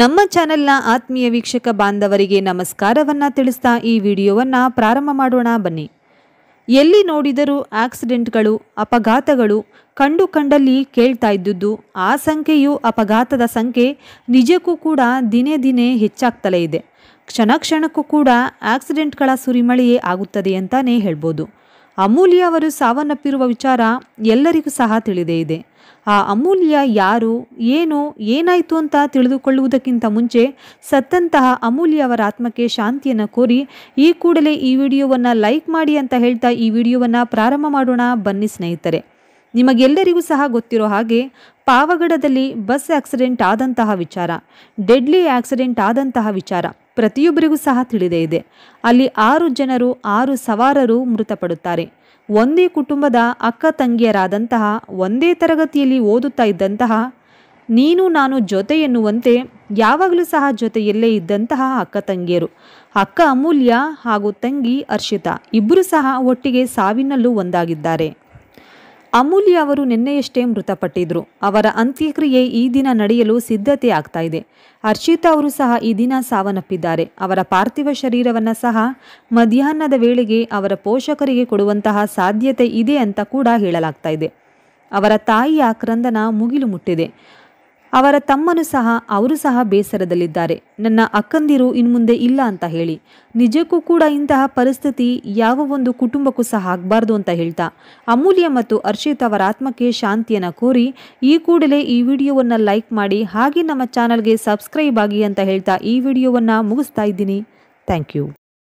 ನಮ್ಮ ಚಾನೆಲ್ನ ಆತ್ಮೀಯ ವೀಕ್ಷಕ ಬಾಂಧವರಿಗೆ ನಮಸ್ಕಾರವನ್ನು ತಿಳಿಸ್ತಾ ಈ ವಿಡಿಯೋವನ್ನು ಪ್ರಾರಂಭ ಮಾಡೋಣ ಬನ್ನಿ ಎಲ್ಲಿ ನೋಡಿದರೂ ಆಕ್ಸಿಡೆಂಟ್ಗಳು ಅಪಘಾತಗಳು ಕಂಡು ಕಂಡಲ್ಲಿ ಕೇಳ್ತಾ ಇದ್ದದ್ದು ಆ ಸಂಖ್ಯೆಯು ಅಪಘಾತದ ಸಂಖ್ಯೆ ನಿಜಕ್ಕೂ ಕೂಡ ದಿನೇ ದಿನೇ ಹೆಚ್ಚಾಗ್ತಲೇ ಇದೆ ಕ್ಷಣ ಕ್ಷಣಕ್ಕೂ ಕೂಡ ಆಕ್ಸಿಡೆಂಟ್ಗಳ ಸುರಿಮಳೆಯೇ ಆಗುತ್ತದೆ ಅಂತಲೇ ಹೇಳ್ಬೋದು ಅಮೂಲ್ಯ ಅವರು ಸಾವನ್ನಪ್ಪಿರುವ ವಿಚಾರ ಎಲ್ಲರಿಗೂ ಸಹ ತಿಳಿದೇ ಇದೆ ಆ ಅಮೂಲ್ಯ ಯಾರು ಏನು ಏನಾಯಿತು ಅಂತ ತಿಳಿದುಕೊಳ್ಳುವುದಕ್ಕಿಂತ ಮುಂಚೆ ಸತ್ತಂತಹ ಅಮೂಲ್ಯ ಅವರ ಆತ್ಮಕ್ಕೆ ಶಾಂತಿಯನ್ನು ಕೋರಿ ಈ ಕೂಡಲೇ ಈ ವಿಡಿಯೋವನ್ನು ಲೈಕ್ ಮಾಡಿ ಅಂತ ಹೇಳ್ತಾ ಈ ವಿಡಿಯೋವನ್ನು ಪ್ರಾರಂಭ ಮಾಡೋಣ ಬನ್ನಿ ಸ್ನೇಹಿತರೆ ನಿಮಗೆಲ್ಲರಿಗೂ ಸಹ ಗೊತ್ತಿರೋ ಹಾಗೆ ಪಾವಗಡದಲ್ಲಿ ಬಸ್ ಆಕ್ಸಿಡೆಂಟ್ ಆದಂತಹ ವಿಚಾರ ಡೆಡ್ಲಿ ಆಕ್ಸಿಡೆಂಟ್ ಆದಂತಹ ವಿಚಾರ ಪ್ರತಿಯೊಬ್ಬರಿಗೂ ಸಹ ತಿಳಿದೇ ಇದೆ ಅಲ್ಲಿ ಆರು ಜನರು ಆರು ಸವಾರರು ಮೃತಪಡುತ್ತಾರೆ ಒಂದೇ ಕುಟುಂಬದ ಅಕ್ಕ ತಂಗಿಯರಾದಂತಹ ಒಂದೇ ತರಗತಿಯಲ್ಲಿ ಓದುತ್ತಾ ಇದ್ದಂತಹ ನೀನು ನಾನು ಜೊತೆ ಎನ್ನುವಂತೆ ಯಾವಾಗಲೂ ಸಹ ಜೊತೆಯಲ್ಲೇ ಇದ್ದಂತಹ ಅಕ್ಕ ತಂಗಿಯರು ಅಕ್ಕ ಅಮೂಲ್ಯ ಹಾಗೂ ತಂಗಿ ಅರ್ಷಿತಾ ಇಬ್ಬರು ಸಹ ಒಟ್ಟಿಗೆ ಸಾವಿನಲ್ಲೂ ಒಂದಾಗಿದ್ದಾರೆ ಅಮೂಲ್ಯ ಅವರು ನಿನ್ನೆಯಷ್ಟೇ ಮೃತಪಟ್ಟಿದ್ರು ಅವರ ಅಂತ್ಯಕ್ರಿಯೆ ಈ ದಿನ ನಡೆಯಲು ಸಿದ್ಧತೆ ಆಗ್ತಾ ಇದೆ ಅರ್ಷಿತಾ ಅವರು ಸಹ ಈ ದಿನ ಸಾವನ್ನಪ್ಪಿದ್ದಾರೆ ಅವರ ಪಾರ್ಥಿವ ಶರೀರವನ್ನು ಸಹ ಮಧ್ಯಾಹ್ನದ ವೇಳೆಗೆ ಅವರ ಪೋಷಕರಿಗೆ ಕೊಡುವಂತಹ ಸಾಧ್ಯತೆ ಇದೆ ಅಂತ ಕೂಡ ಹೇಳಲಾಗ್ತಾ ಇದೆ ಅವರ ತಾಯಿಯ ಕ್ರಂದನ ಮುಗಿಲು ಮುಟ್ಟಿದೆ ಅವರ ತಮ್ಮನು ಸಹ ಅವರು ಸಹ ಬೇಸರದಲ್ಲಿದ್ದಾರೆ ನನ್ನ ಅಕ್ಕಂದಿರು ಇನ್ಮುಂದೆ ಇಲ್ಲ ಅಂತ ಹೇಳಿ ನಿಜಕ್ಕೂ ಕೂಡ ಇಂತಹ ಪರಿಸ್ಥಿತಿ ಯಾವ ಒಂದು ಕುಟುಂಬಕ್ಕೂ ಸಹ ಆಗಬಾರ್ದು ಅಂತ ಹೇಳ್ತಾ ಅಮೂಲ್ಯ ಮತ್ತು ಅರ್ಷಿತ್ ಅವರ ಆತ್ಮಕ್ಕೆ ಶಾಂತಿಯನ್ನು ಕೋರಿ ಈ ಕೂಡಲೇ ಈ ವಿಡಿಯೋವನ್ನು ಲೈಕ್ ಮಾಡಿ ಹಾಗೆ ನಮ್ಮ ಚಾನಲ್ಗೆ ಸಬ್ಸ್ಕ್ರೈಬ್ ಆಗಿ ಅಂತ ಹೇಳ್ತಾ ಈ ವಿಡಿಯೋವನ್ನು ಮುಗಿಸ್ತಾ ಇದ್ದೀನಿ ಥ್ಯಾಂಕ್ ಯು